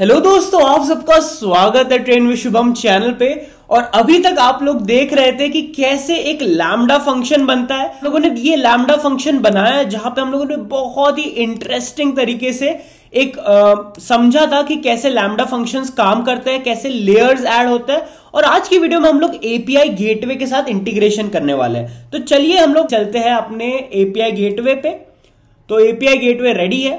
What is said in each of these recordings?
hello दोस्तों आप सबका स्वागत है ट्रेन में शुभम चैनल पे और अभी तक आप लोग देख रहे थे कि कैसे एक लैमडा फंक्शन बनता है लोगों ने ये लैमडा फंक्शन बनाया है जहां पे हम लोगों ने बहुत ही इंटरेस्टिंग तरीके से एक समझा था कि कैसे लैमडा फंक्शंस काम करते हैं कैसे लेयर्स ऐड होता है और आज की वीडियो में हम लोग एपीआई गेटवे के साथ इंटीग्रेशन करने वाले हैं तो चलिए हम लोग चलते हैं अपने एपीआई गेटवे पे तो एपीआई गेटवे रेडी है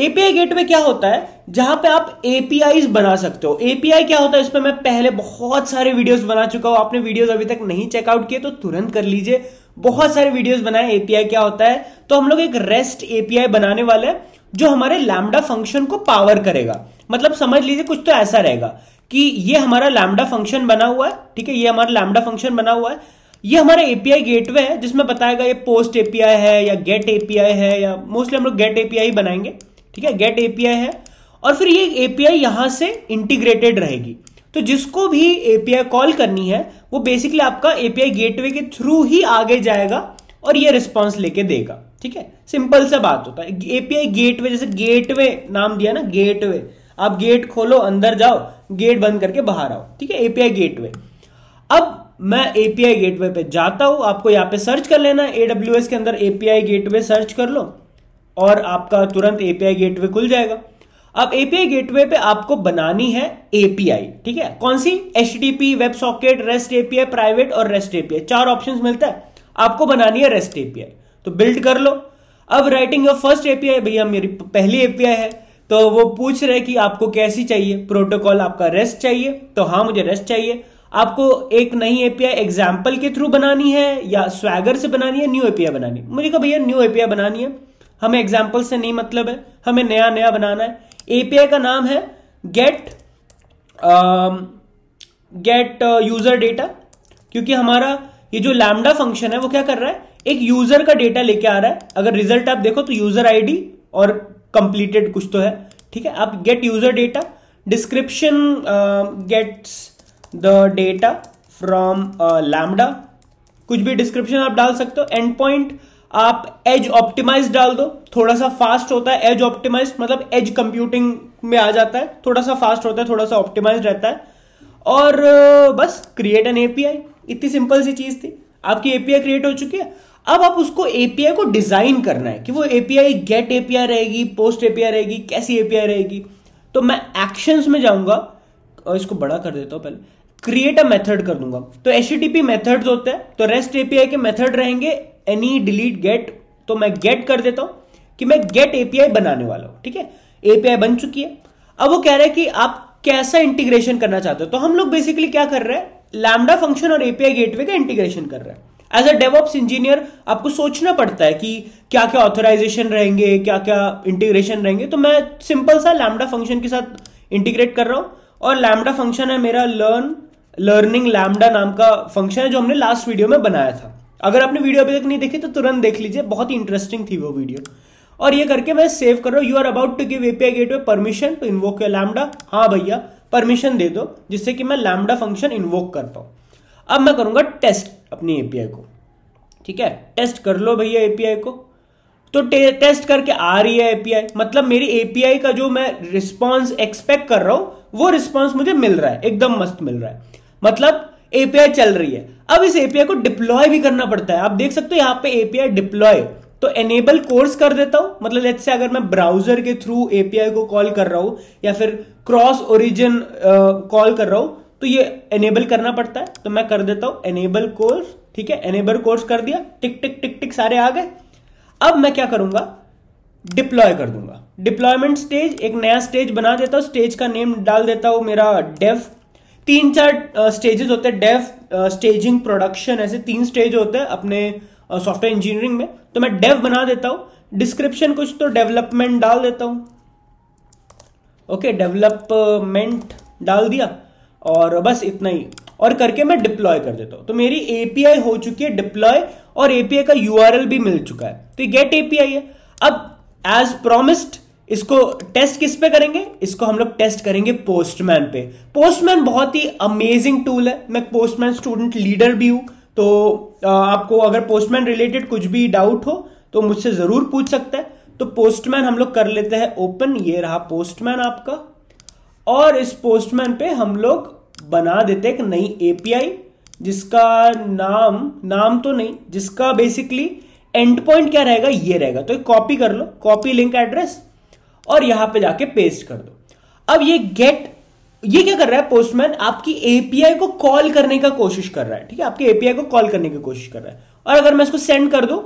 एपीआई गेटवे क्या होता है जहां पे आप एपीआई बना सकते हो एपीआई क्या होता है इस पर मैं पहले बहुत सारे वीडियोस बना चुका हूं आपने वीडियोस अभी तक नहीं चेकआउट किए तो तुरंत कर लीजिए बहुत सारे वीडियोस बनाए एपीआई क्या होता है तो हम लोग एक रेस्ट एपीआई बनाने वाले हैं जो हमारे लैमडा फंक्शन को पावर करेगा मतलब समझ लीजिए कुछ तो ऐसा रहेगा कि ये हमारा लैमडा फंक्शन बना हुआ है ठीक है ये हमारा लैमडा फंक्शन बना हुआ है ये हमारा एपीआई गेटवे है जिसमें बताएगा ये पोस्ट एपीआई है या गेट एपीआई है या मोस्टली हम लोग गेट एपीआई बनाएंगे ठीक है गेट एपीआई है और फिर ये एपीआई यहां से इंटीग्रेटेड रहेगी तो जिसको भी एपीआई कॉल करनी है वो बेसिकली आपका एपीआई गेटवे के थ्रू ही आगे जाएगा और ये रिस्पॉन्स लेके देगा ठीक है सिंपल सा बात होता है एपीआई गेटवे जैसे गेटवे नाम दिया ना गेटवे आप गेट खोलो अंदर जाओ गेट बंद करके बाहर आओ ठीक है एपीआई गेटवे अब मैं एपीआई गेटवे पे जाता हूं आपको यहां पे सर्च कर लेना एडब्ल्यू के अंदर एपीआई गेटवे सर्च कर लो और आपका तुरंत एपीआई गेटवे खुल जाएगा अब एपीआई गेटवे पे आपको बनानी है एपीआई ठीक है कौन सी H P web socket REST API private और रेस्ट एपीआई चार ऑप्शन मिलता है आपको बनानी है रेस्ट एपीआई तो बिल्ड कर लो अब राइटिंग योर फर्स्ट एपीआई भैया मेरी पहली एपीआई है तो वो पूछ रहे कि आपको कैसी चाहिए प्रोटोकॉल आपका रेस्ट चाहिए तो हाँ मुझे रेस्ट चाहिए आपको एक नई एपीआई एग्जाम्पल के थ्रू बनानी है या स्वैगर से बनानी है न्यू एपीआई बनानी मुझे कहा भैया न्यू एपीआई बनानी है हमें एग्जाम्पल से नहीं मतलब है हमें नया नया बनाना है एपीआई का नाम है गेट गेट यूजर डेटा क्योंकि हमारा ये जो लैमडा फंक्शन है वो क्या कर रहा है एक यूजर का डेटा लेके आ रहा है अगर रिजल्ट आप देखो तो यूजर आईडी और कंप्लीटेड कुछ तो है ठीक है आप get user data description gets the data from lambda कुछ भी डिस्क्रिप्शन आप डाल सकते हो एंड पॉइंट आप एज ऑप्टिमाइज डाल दो थोड़ा सा फास्ट होता है एज ऑप्टिमाइज मतलब एज कंप्यूटिंग में आ जाता है थोड़ा सा फास्ट होता है थोड़ा सा ऑप्टिमाइज रहता है और बस क्रिएट एन एपीआई इतनी सिंपल सी चीज थी आपकी एपीआई क्रिएट हो चुकी है अब आप उसको एपीआई को डिजाइन करना है कि वो एपीआई गेट एपीआई रहेगी पोस्ट एपीआई रहेगी कैसी एपीआई रहेगी तो मैं एक्शंस में जाऊंगा और इसको बड़ा कर देता हूं पहले क्रिएट अ मेथड कर दूंगा तो एच मेथड्स होते हैं तो रेस्ट एपीआई के मेथड रहेंगे एनी डिलीट गेट तो मैं गेट कर देता हूं कि मैं गेट एपीआई बनाने वाला हूं ठीक है एपीआई बन चुकी है अब वो कह रहा है कि आप कैसा इंटीग्रेशन करना चाहते हो तो हम लोग बेसिकली क्या कर रहे हैं लैमडा फंक्शन और एपीआई गेटवे का इंटीग्रेशन कर रहे हैं एज अ डेवॉप्स इंजीनियर आपको सोचना पड़ता है कि क्या क्या ऑथोराइजेशन रहेंगे क्या क्या इंटीग्रेशन रहेंगे तो मैं सिंपल सा लैमडा फंक्शन के साथ इंटीग्रेट कर रहा हूं और लैमडा फंक्शन है मेरा लर्न लर्निंग लैमडा नाम का फंक्शन है जो हमने लास्ट वीडियो में बनाया था अगर आपने वीडियो अभी तक नहीं देखी तो तुरंत देख लीजिए बहुत ही इंटरेस्टिंग थी वो वीडियो और ये करके मैं सेव कर रहा हूँ you are about to give API gateway permission to invoke your lambda हाँ भैया परमिशन दे दो जिससे कि मैं लैमडा फंक्शन इन्वोक कर पाऊँ अब मैं करूँगा टेस्ट अपनी एपीआई को ठीक है टेस्ट कर लो भैया एपीआई को तो टे, टेस्ट करके आ रही है एपीआई मतलब मेरी एपीआई का जो मैं रिस्पॉन्स एक्सपेक्ट कर रहा हूँ वो रिस्पॉन्स मुझे मिल रहा है एकदम मस्त मिल रहा है मतलब एपीआई चल रही है अब इस एपीआई को डिप्लॉय भी करना पड़ता है आप देख सकते हो यहाँ पे एपीआई डिप्लॉय तो एनेबल कोर्स कर देता हूं मतलब लेट्स से अगर मैं ब्राउजर के थ्रू एपीआई को कॉल कर रहा हूं या फिर क्रॉस ओरिजिन कॉल कर रहा हूं तो ये एनेबल करना पड़ता है तो मैं कर देता हूं एनेबल कोर्स ठीक है एनेबल कोर्स कर दिया टिक टिक टिक टिक सारे आ गए अब मैं क्या करूंगा डिप्लॉय कर दूंगा डिप्लॉयमेंट स्टेज एक नया स्टेज बना देता हूं स्टेज का नेम डाल देता हूं मेरा डेफ तीन चार स्टेजेस होते हैं डेव स्टेजिंग प्रोडक्शन ऐसे तीन स्टेज होते हैं अपने सॉफ्टवेयर इंजीनियरिंग में तो मैं डेव बना देता हूं डिस्क्रिप्शन कुछ तो डेवलपमेंट डाल देता हूं ओके डेवलपमेंट डाल दिया और बस इतना ही और करके मैं डिप्लॉय कर देता हूं तो मेरी एपीआई हो चुकी है डिप्लॉय और एपीआई का यूआरएल भी मिल चुका है तो गेट एपीआई है अब एज प्रोमिस्ड इसको टेस्ट किस पे करेंगे इसको हम लोग टेस्ट करेंगे पोस्टमैन पे पोस्टमैन बहुत ही अमेजिंग टूल है मैं पोस्टमैन स्टूडेंट लीडर भी हूं तो आपको अगर पोस्टमैन रिलेटेड कुछ भी डाउट हो तो मुझसे जरूर पूछ सकता है तो पोस्टमैन हम लोग कर लेते हैं ओपन ये रहा पोस्टमैन आपका और इस पोस्टमैन पे हम लोग बना देते एक नई एपीआई जिसका नाम नाम तो नहीं जिसका बेसिकली एंड पॉइंट क्या रहेगा ये रहेगा तो कॉपी कर लो कॉपी लिंक एड्रेस और यहां पे जाके पेस्ट कर दो अब ये गेट ये क्या कर रहा है पोस्टमैन आपकी एपीआई को कॉल करने का कोशिश कर रहा है ठीक है आपकी एपीआई को कॉल करने की कोशिश कर रहा है और अगर मैं इसको सेंड कर दू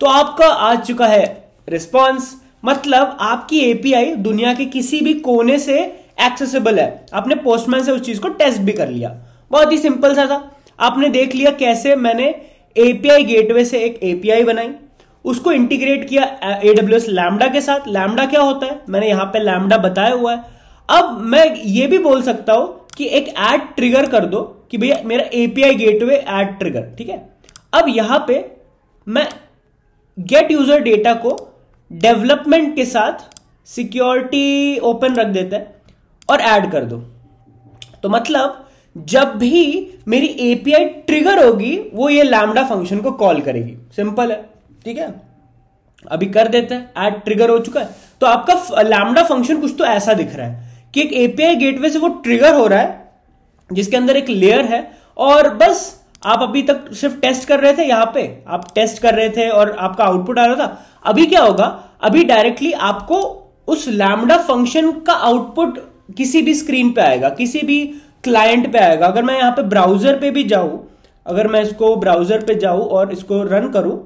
तो आपका आ चुका है रिस्पॉन्स मतलब आपकी एपीआई दुनिया के किसी भी कोने से एक्सेसिबल है आपने पोस्टमैन से उस चीज को टेस्ट भी कर लिया बहुत ही सिंपल सा था आपने देख लिया कैसे मैंने एपीआई गेटवे से एक एपीआई बनाई उसको इंटीग्रेट किया ए डब्ल्यू एस लैमडा के साथ लैमडा क्या होता है मैंने यहां पे लैमडा बताया हुआ है अब मैं ये भी बोल सकता हूं कि एक एड ट्रिगर कर दो कि भैया मेरा एपीआई गेटवे एड ट्रिगर ठीक है अब यहां पे मैं गेट यूजर डेटा को डेवलपमेंट के साथ सिक्योरिटी ओपन रख देता है और ऐड कर दो तो मतलब जब भी मेरी एपीआई ट्रिगर होगी वो ये लैमडा फंक्शन को कॉल करेगी सिंपल है ठीक है अभी कर देते हैं एड ट्रिगर हो चुका है तो आपका लैमडा फंक्शन कुछ तो ऐसा दिख रहा है कि एक एपीआई गेटवे से वो ट्रिगर हो रहा है जिसके अंदर एक लेयर है और बस आप अभी तक सिर्फ टेस्ट कर रहे थे यहां पे आप टेस्ट कर रहे थे और आपका आउटपुट आ रहा था अभी क्या होगा अभी डायरेक्टली आपको उस लैमडा फंक्शन का आउटपुट किसी भी स्क्रीन पे आएगा किसी भी क्लाइंट पे आएगा अगर मैं यहां पे ब्राउजर पे भी जाऊं अगर मैं इसको ब्राउजर पे जाऊं और इसको रन करूं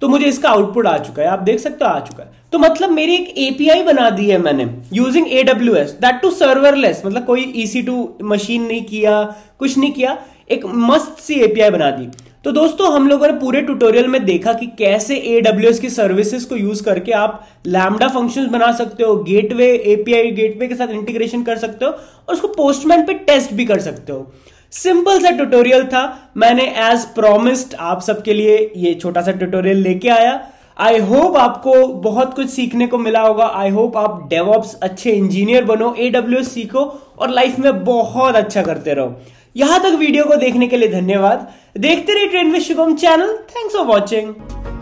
तो मुझे इसका आउटपुट आ चुका है आप देख सकते हो आ चुका है तो मतलब मेरी एक एपीआई बना दी है मैंने using A W S that too serverless मतलब कोई ईसी टू मशीन नहीं किया कुछ नहीं किया एक मस्त सी एपीआई बना दी तो दोस्तों हम लोगों ने पूरे ट्यूटोरियल में देखा कि कैसे एडब्ल्यू एस की सर्विसेज को यूज करके आप लैमडा फंक्शंस बना सकते हो गेटवे एपीआई गेटवे के साथ इंटीग्रेशन कर सकते हो और उसको पोस्टमैन पे टेस्ट भी कर सकते हो सिंपल सा ट्यूटोरियल था मैंने एज प्रोमिस्ड आप सबके लिए ये छोटा सा ट्यूटोरियल लेके आया आई होप आपको बहुत कुछ सीखने को मिला होगा आई होप आप डेवॉप्स अच्छे इंजीनियर बनो एडब्ल्यू सीखो और लाइफ में बहुत अच्छा करते रहो यहां तक वीडियो को देखने के लिए धन्यवाद देखते रहिए ट्रेन में Shubham channel thanks for watching